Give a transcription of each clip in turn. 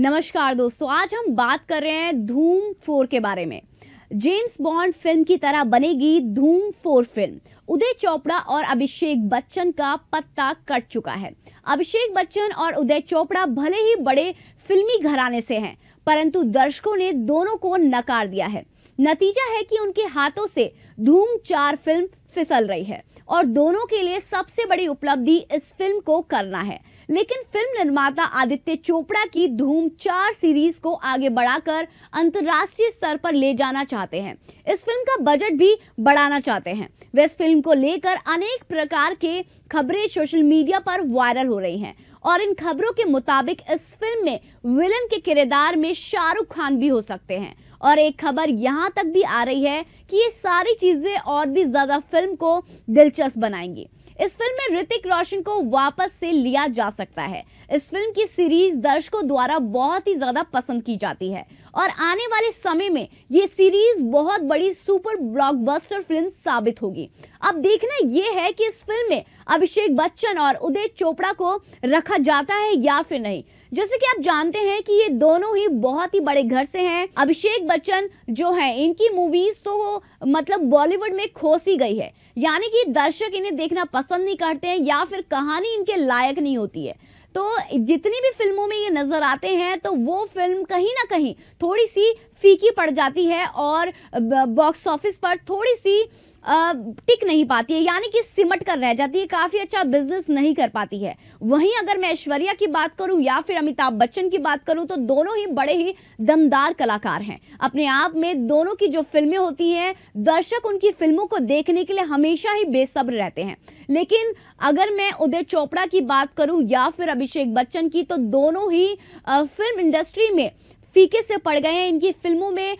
नमस्कार दोस्तों आज हम बात कर रहे हैं धूम फोर के बारे में जेम्स बॉन्ड फिल्म की तरह बनेगी धूम फोर फिल्म उदय चोपड़ा और अभिषेक बच्चन का पत्ता कट चुका है अभिषेक बच्चन और उदय चोपड़ा भले ही बड़े फिल्मी घराने से हैं परंतु दर्शकों ने दोनों को नकार दिया है नतीजा है कि उनके हाथों से धूम चार फिल्म फिसल रही है और दोनों के लिए सबसे बड़ी उपलब्धि इस फिल्म को करना है लेकिन फिल्म निर्माता आदित्य चोपड़ा की धूम चार सीरीज को आगे बढ़ाकर अंतर्राष्ट्रीय स्तर पर ले जाना चाहते हैं इस फिल्म का बजट भी बढ़ाना चाहते हैं वे इस फिल्म को लेकर अनेक प्रकार के खबरें सोशल मीडिया पर वायरल हो रही हैं और इन खबरों के मुताबिक इस फिल्म में विलन के किरदार में शाहरुख खान भी हो सकते हैं और एक खबर यहाँ तक भी आ रही है कि ये सारी चीज़ें और भी ज़्यादा फिल्म को दिलचस्प बनाएंगी इस फिल्म में ऋतिक रोशन को वापस से लिया जा सकता है इस फिल्म की सीरीज दर्शकों द्वारा बहुत ही ज्यादा पसंद की जाती है और आने वाले समय में ये सीरीज बहुत बड़ी सुपर ब्लॉकबस्टर फिल्म साबित होगी अब देखना यह है कि इस फिल्म में अभिषेक बच्चन और उदय चोपड़ा को रखा जाता है या फिर नहीं जैसे कि आप जानते हैं कि ये दोनों ही बहुत ही बड़े घर से हैं अभिषेक बच्चन जो है इनकी मूवीज तो मतलब बॉलीवुड में खोसी गई है यानी कि दर्शक इन्हें देखना पसंद नहीं करते हैं या फिर कहानी इनके लायक नहीं होती है तो जितनी भी फिल्मों में ये नज़र आते हैं तो वो फिल्म कहीं ना कहीं थोड़ी सी फीकी पड़ जाती है और बॉक्स ऑफिस पर थोड़ी सी टिक नहीं पाती है यानी कि सिमट कर रह जाती है काफ़ी अच्छा बिजनेस नहीं कर पाती है वहीं अगर मैं ऐश्वर्या की बात करूं या फिर अमिताभ बच्चन की बात करूं तो दोनों ही बड़े ही दमदार कलाकार हैं अपने आप में दोनों की जो फिल्में होती हैं दर्शक उनकी फिल्मों को देखने के लिए हमेशा ही बेसब्र रहते हैं लेकिन अगर मैं उदय चोपड़ा की बात करूँ या फिर अभिषेक बच्चन की तो दोनों ही फिल्म इंडस्ट्री में फीके से पड़ गए हैं इनकी फिल्मों में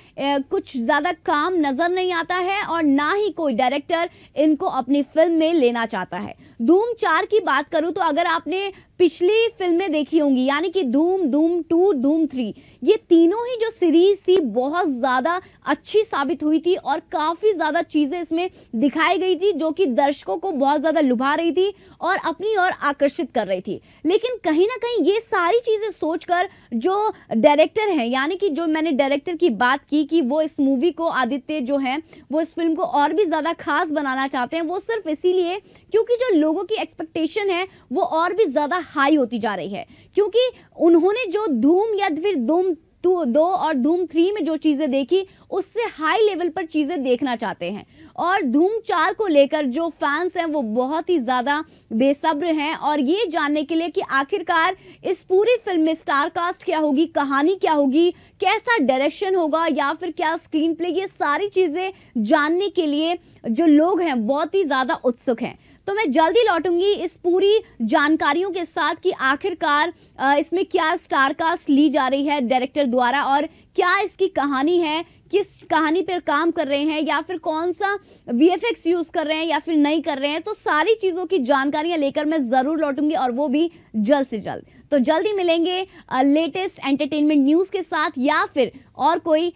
कुछ ज़्यादा काम नज़र नहीं आता है और ना ही कोई डायरेक्टर इनको अपनी फिल्म में लेना चाहता है धूम चार की बात करूं तो अगर आपने पिछली फिल्में देखी होंगी यानी कि धूम धूम टू धूम थ्री ये तीनों ही जो सीरीज थी बहुत ज़्यादा अच्छी साबित हुई थी और काफ़ी ज़्यादा चीज़ें इसमें दिखाई गई थी जो कि दर्शकों को बहुत ज़्यादा लुभा रही थी और अपनी ओर आकर्षित कर रही थी लेकिन कहीं ना कहीं ये सारी चीज़ें सोचकर जो डायरेक्टर हैं यानी कि जो मैंने डायरेक्टर की बात की कि वो इस मूवी को आदित्य जो है वो इस फिल्म को और भी ज़्यादा खास बनाना चाहते हैं वो सिर्फ इसीलिए क्योंकि जो लोगों की एक्सपेक्टेशन है वो और भी ज़्यादा हाई होती जा रही है क्योंकि उन्होंने जो धूम या फिर धूम टू दो और धूम थ्री में जो चीज़ें देखी उससे हाई लेवल पर चीज़ें देखना चाहते हैं और धूम चार को लेकर जो फैंस हैं वो बहुत ही ज़्यादा बेसब्र हैं और ये जानने के लिए कि आखिरकार इस पूरी फिल्म में स्टार कास्ट क्या होगी कहानी क्या होगी कैसा डायरेक्शन होगा या फिर क्या स्क्रीन प्ले ये सारी चीज़ें जानने के लिए जो लोग हैं बहुत ही ज़्यादा उत्सुक हैं तो मैं जल्दी लौटूंगी इस पूरी जानकारियों के साथ कि आखिरकार इसमें क्या स्टारकास्ट ली जा रही है डायरेक्टर द्वारा और क्या इसकी कहानी है किस कहानी पर काम कर रहे हैं या फिर कौन सा वी यूज़ कर रहे हैं या फिर नहीं कर रहे हैं तो सारी चीज़ों की जानकारियाँ लेकर मैं ज़रूर लौटूंगी और वो भी जल्द से जल्द तो जल्दी मिलेंगे लेटेस्ट एंटरटेनमेंट न्यूज़ के साथ या फिर और कोई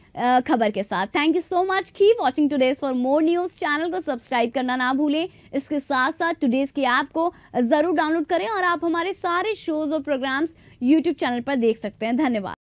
खबर के साथ thank you so much keep watching today's for more news channel को सब्सक्राइब करना ना भूलें इसके साथ साथ टुडेज की ऐप को ज़रूर डाउनलोड करें और आप हमारे सारे शोज़ और प्रोग्राम्स यूट्यूब चैनल पर देख सकते हैं धन्यवाद